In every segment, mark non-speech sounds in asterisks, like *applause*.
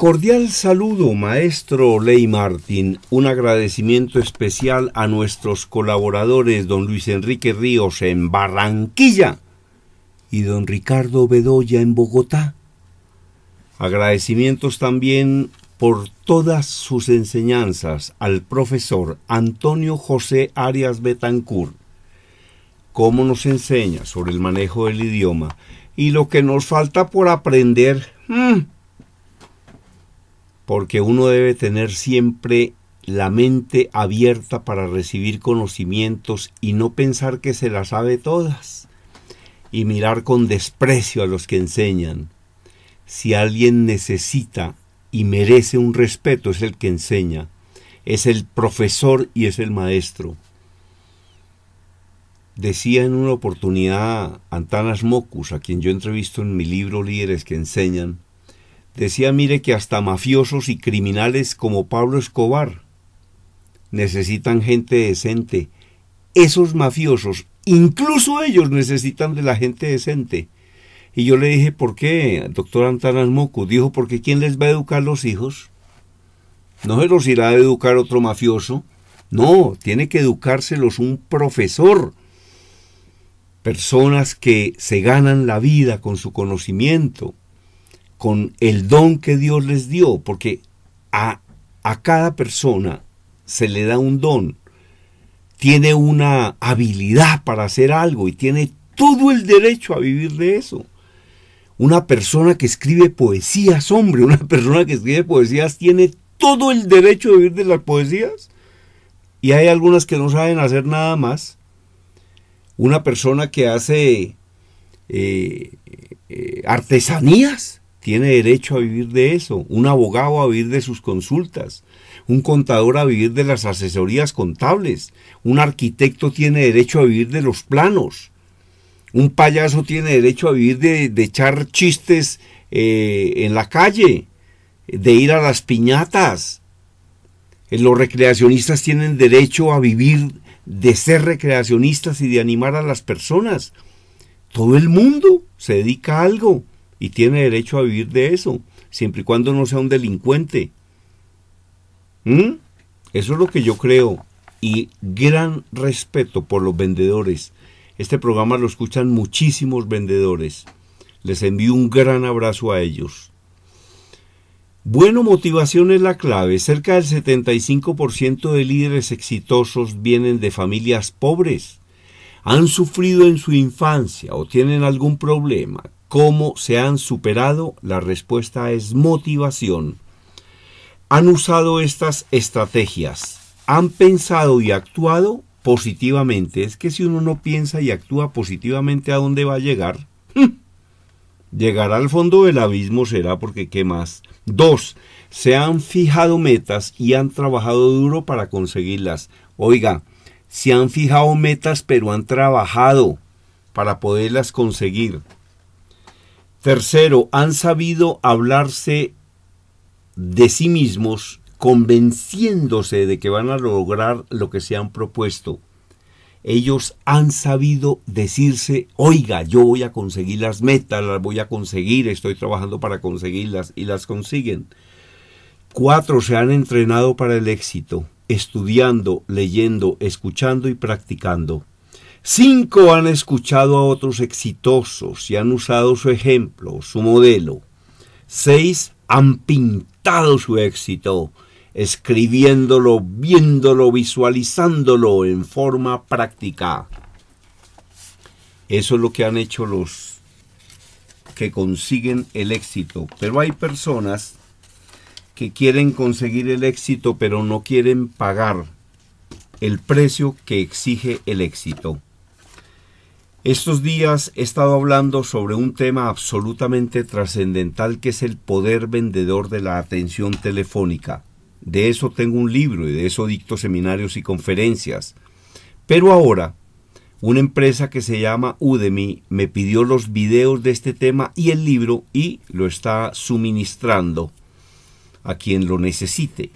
Cordial saludo, maestro Ley Martín. Un agradecimiento especial a nuestros colaboradores, don Luis Enrique Ríos en Barranquilla y don Ricardo Bedoya en Bogotá. Agradecimientos también por todas sus enseñanzas al profesor Antonio José Arias Betancourt. Cómo nos enseña sobre el manejo del idioma y lo que nos falta por aprender. Mm porque uno debe tener siempre la mente abierta para recibir conocimientos y no pensar que se las sabe todas y mirar con desprecio a los que enseñan. Si alguien necesita y merece un respeto es el que enseña, es el profesor y es el maestro. Decía en una oportunidad Antanas Mocus, a quien yo entrevisto en mi libro Líderes que enseñan, Decía, mire, que hasta mafiosos y criminales como Pablo Escobar necesitan gente decente. Esos mafiosos, incluso ellos necesitan de la gente decente. Y yo le dije, ¿por qué, doctor Antanas Mocu? Dijo, porque ¿quién les va a educar los hijos? No se los irá a educar otro mafioso. No, tiene que educárselos un profesor. Personas que se ganan la vida con su conocimiento, con el don que Dios les dio, porque a, a cada persona se le da un don, tiene una habilidad para hacer algo y tiene todo el derecho a vivir de eso. Una persona que escribe poesías, hombre, una persona que escribe poesías tiene todo el derecho de vivir de las poesías. Y hay algunas que no saben hacer nada más. Una persona que hace eh, eh, artesanías, tiene derecho a vivir de eso, un abogado a vivir de sus consultas, un contador a vivir de las asesorías contables, un arquitecto tiene derecho a vivir de los planos, un payaso tiene derecho a vivir de, echar chistes eh, en la calle, de ir a las piñatas. Eh, los recreacionistas tienen derecho a vivir de ser recreacionistas y de animar a las personas. Todo el mundo se dedica a algo y tiene derecho a vivir de eso, siempre y cuando no sea un delincuente. ¿Mm? Eso es lo que yo creo. Y gran respeto por los vendedores. Este programa lo escuchan muchísimos vendedores. Les envío un gran abrazo a ellos. Bueno, motivación es la clave. Cerca del 75% de líderes exitosos vienen de familias pobres. Han sufrido en su infancia o tienen algún problema ¿Cómo se han superado? La respuesta es motivación. Han usado estas estrategias. Han pensado y actuado positivamente. Es que si uno no piensa y actúa positivamente, ¿a dónde va a llegar? ¡Hm! Llegará al fondo del abismo será porque qué más. Dos, se han fijado metas y han trabajado duro para conseguirlas. Oiga, se han fijado metas pero han trabajado para poderlas conseguir. Tercero, han sabido hablarse de sí mismos convenciéndose de que van a lograr lo que se han propuesto. Ellos han sabido decirse, oiga, yo voy a conseguir las metas, las voy a conseguir, estoy trabajando para conseguirlas y las consiguen. Cuatro, se han entrenado para el éxito, estudiando, leyendo, escuchando y practicando. Cinco han escuchado a otros exitosos y han usado su ejemplo, su modelo. Seis han pintado su éxito, escribiéndolo, viéndolo, visualizándolo en forma práctica. Eso es lo que han hecho los que consiguen el éxito. Pero hay personas que quieren conseguir el éxito pero no quieren pagar el precio que exige el éxito. Estos días he estado hablando sobre un tema absolutamente trascendental que es el poder vendedor de la atención telefónica. De eso tengo un libro y de eso dicto seminarios y conferencias. Pero ahora, una empresa que se llama Udemy me pidió los videos de este tema y el libro y lo está suministrando a quien lo necesite.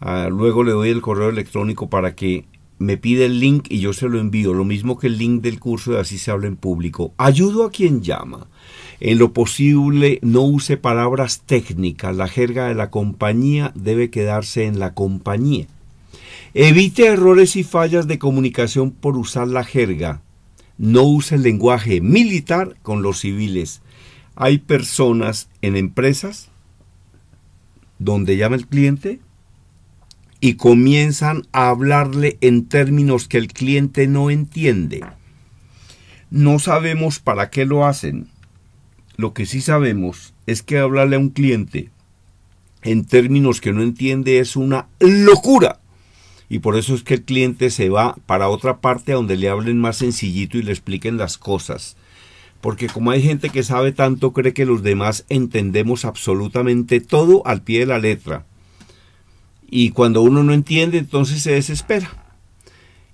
Ah, luego le doy el correo electrónico para que me pide el link y yo se lo envío, lo mismo que el link del curso de Así se habla en público. Ayudo a quien llama. En lo posible no use palabras técnicas, la jerga de la compañía debe quedarse en la compañía. Evite errores y fallas de comunicación por usar la jerga. No use el lenguaje militar con los civiles. Hay personas en empresas donde llama el cliente y comienzan a hablarle en términos que el cliente no entiende. No sabemos para qué lo hacen. Lo que sí sabemos es que hablarle a un cliente en términos que no entiende es una locura. Y por eso es que el cliente se va para otra parte donde le hablen más sencillito y le expliquen las cosas. Porque como hay gente que sabe tanto, cree que los demás entendemos absolutamente todo al pie de la letra. Y cuando uno no entiende, entonces se desespera.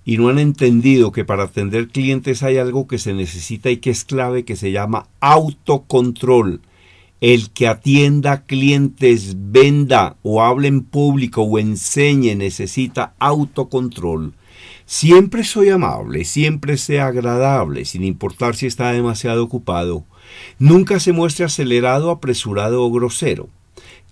Y no han entendido que para atender clientes hay algo que se necesita y que es clave, que se llama autocontrol. El que atienda clientes, venda o hable en público o enseñe necesita autocontrol. Siempre soy amable, siempre sea agradable, sin importar si está demasiado ocupado. Nunca se muestre acelerado, apresurado o grosero.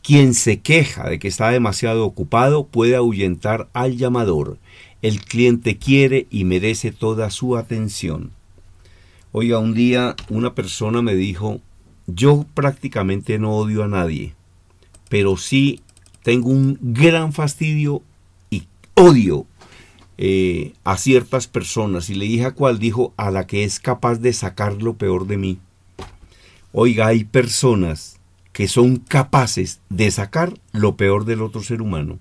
Quien se queja de que está demasiado ocupado puede ahuyentar al llamador. El cliente quiere y merece toda su atención. Oiga, un día una persona me dijo, yo prácticamente no odio a nadie, pero sí tengo un gran fastidio y odio eh, a ciertas personas. Y le dije a cuál, dijo, a la que es capaz de sacar lo peor de mí. Oiga, hay personas que son capaces de sacar lo peor del otro ser humano.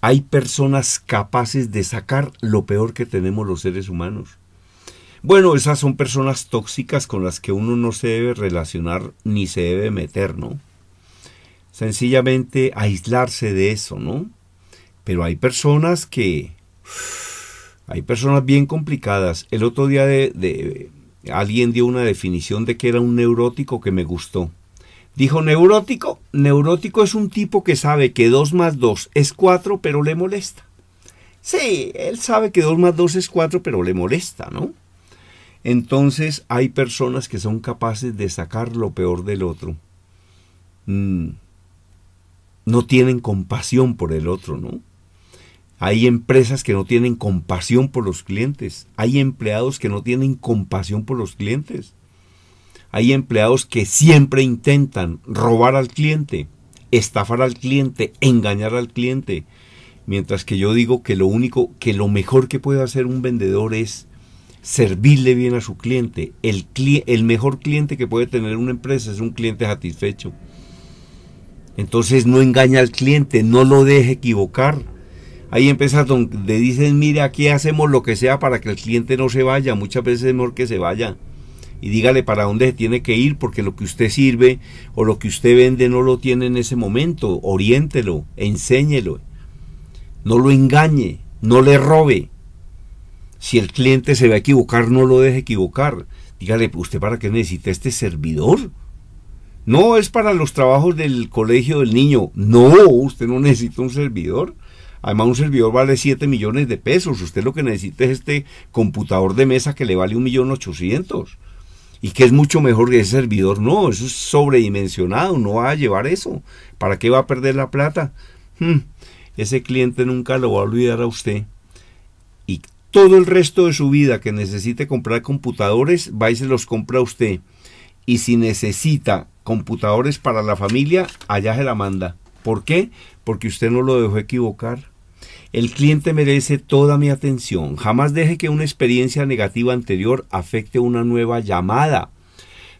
Hay personas capaces de sacar lo peor que tenemos los seres humanos. Bueno, esas son personas tóxicas con las que uno no se debe relacionar ni se debe meter, ¿no? Sencillamente aislarse de eso, ¿no? Pero hay personas que... Hay personas bien complicadas. El otro día de, alguien dio una definición de que era un neurótico que me gustó. Dijo, neurótico, neurótico es un tipo que sabe que 2 más 2 es 4, pero le molesta. Sí, él sabe que dos más dos es 4, pero le molesta, ¿no? Entonces hay personas que son capaces de sacar lo peor del otro. Mm. No tienen compasión por el otro, ¿no? Hay empresas que no tienen compasión por los clientes. Hay empleados que no tienen compasión por los clientes. Hay empleados que siempre intentan robar al cliente, estafar al cliente, engañar al cliente. Mientras que yo digo que lo único, que lo mejor que puede hacer un vendedor es servirle bien a su cliente. El, el mejor cliente que puede tener una empresa es un cliente satisfecho. Entonces no engaña al cliente, no lo deje equivocar Ahí empiezas donde dicen, mire, aquí hacemos lo que sea para que el cliente no se vaya. Muchas veces es mejor que se vaya. Y dígale para dónde tiene que ir, porque lo que usted sirve o lo que usted vende no lo tiene en ese momento. Oriéntelo, enséñelo. No lo engañe, no le robe. Si el cliente se va a equivocar, no lo deje equivocar. Dígale, ¿usted para qué necesita este servidor? No es para los trabajos del colegio del niño. No, usted no necesita un servidor. Además, un servidor vale 7 millones de pesos. Usted lo que necesita es este computador de mesa que le vale 1.800.000 y que es mucho mejor que ese servidor. No, eso es sobredimensionado, no va a llevar eso. ¿Para qué va a perder la plata? Hmm, ese cliente nunca lo va a olvidar a usted. Y todo el resto de su vida que necesite comprar computadores, va y se los compra a usted. Y si necesita computadores para la familia, allá se la manda. ¿Por qué? Porque usted no lo dejó equivocar. El cliente merece toda mi atención. Jamás deje que una experiencia negativa anterior afecte una nueva llamada.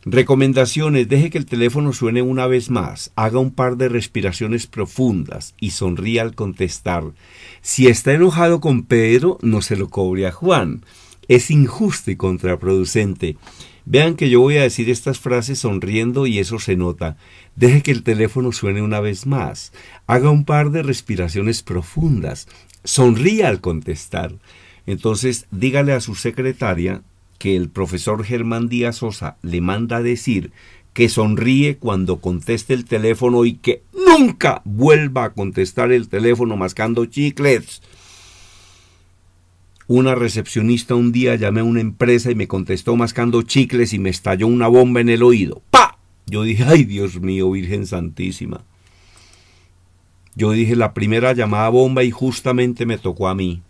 Recomendaciones, deje que el teléfono suene una vez más, haga un par de respiraciones profundas y sonríe al contestar. Si está enojado con Pedro, no se lo cobre a Juan. Es injusto y contraproducente. Vean que yo voy a decir estas frases sonriendo y eso se nota. Deje que el teléfono suene una vez más. Haga un par de respiraciones profundas. Sonría al contestar. Entonces, dígale a su secretaria que el profesor Germán Díaz Sosa le manda a decir que sonríe cuando conteste el teléfono y que nunca vuelva a contestar el teléfono mascando chicles. Una recepcionista un día llamé a una empresa y me contestó mascando chicles y me estalló una bomba en el oído. ¡Pah! Yo dije, ay Dios mío, Virgen Santísima. Yo dije, la primera llamada bomba y justamente me tocó a mí.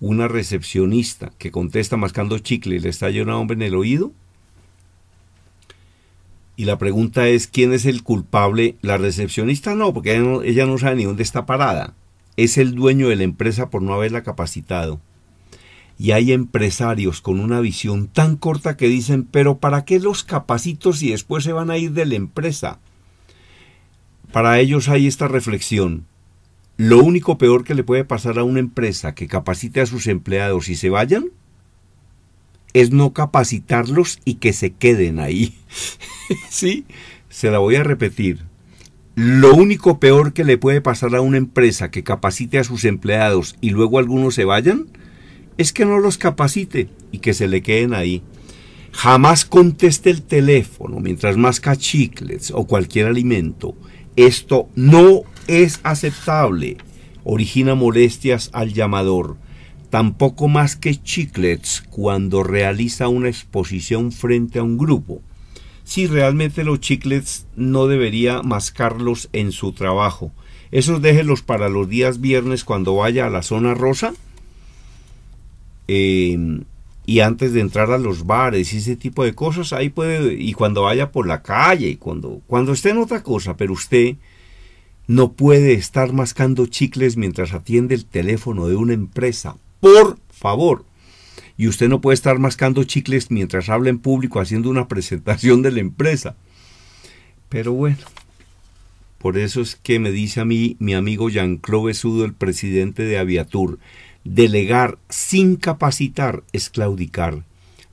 Una recepcionista que contesta mascando chicle y le estalla un hombre en el oído. Y la pregunta es, ¿quién es el culpable? La recepcionista no, porque ella no sabe ni dónde está parada. Es el dueño de la empresa por no haberla capacitado. Y hay empresarios con una visión tan corta que dicen, pero ¿para qué los capacito si después se van a ir de la empresa? Para ellos hay esta reflexión. Lo único peor que le puede pasar a una empresa que capacite a sus empleados y se vayan es no capacitarlos y que se queden ahí. *laughs* ¿Sí? Se la voy a repetir. Lo único peor que le puede pasar a una empresa que capacite a sus empleados y luego algunos se vayan es que no los capacite y que se le queden ahí. Jamás conteste el teléfono mientras masca chicles o cualquier alimento. Esto no es aceptable. Origina molestias al llamador. Tampoco más que chiclets cuando realiza una exposición frente a un grupo. Si realmente los chiclets no debería mascarlos en su trabajo. Esos déjelos para los días viernes cuando vaya a la zona rosa Em, y antes de entrar a los bares y ese tipo de cosas, ahí puede, y cuando vaya por la calle, cuando, cuando esté en otra cosa, pero usted no puede estar mascando chicles mientras atiende el teléfono de una empresa, por favor. Y usted no puede estar mascando chicles mientras habla en público haciendo una presentación de la empresa. Pero bueno, por eso es que me dice a mí mi amigo Jean-Claude Sudo, el presidente de Aviatur, Delegar sin capacitar es claudicar.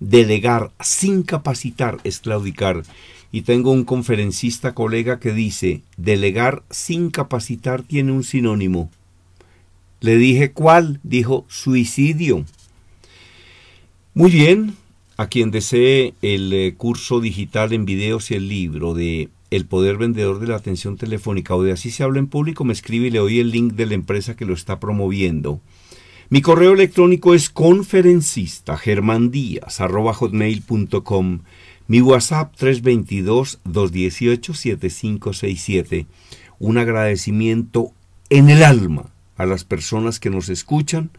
Delegar sin capacitar es claudicar. Y tengo un conferencista colega que dice, delegar sin capacitar tiene un sinónimo. Le dije cuál, dijo suicidio. Muy bien, a quien desee el eh, curso digital en videos y el libro de El Poder Vendedor de la Atención Telefónica o de Así se habla en público, me escribe y le doy el link de la empresa que lo está promoviendo. Mi correo electrónico es conferencista Mi WhatsApp 322-218-7567. Un agradecimiento en el alma a las personas que nos escuchan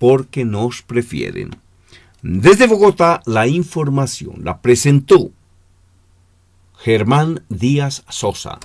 porque nos prefieren. Desde Bogotá, la información la presentó Germán Díaz Sosa.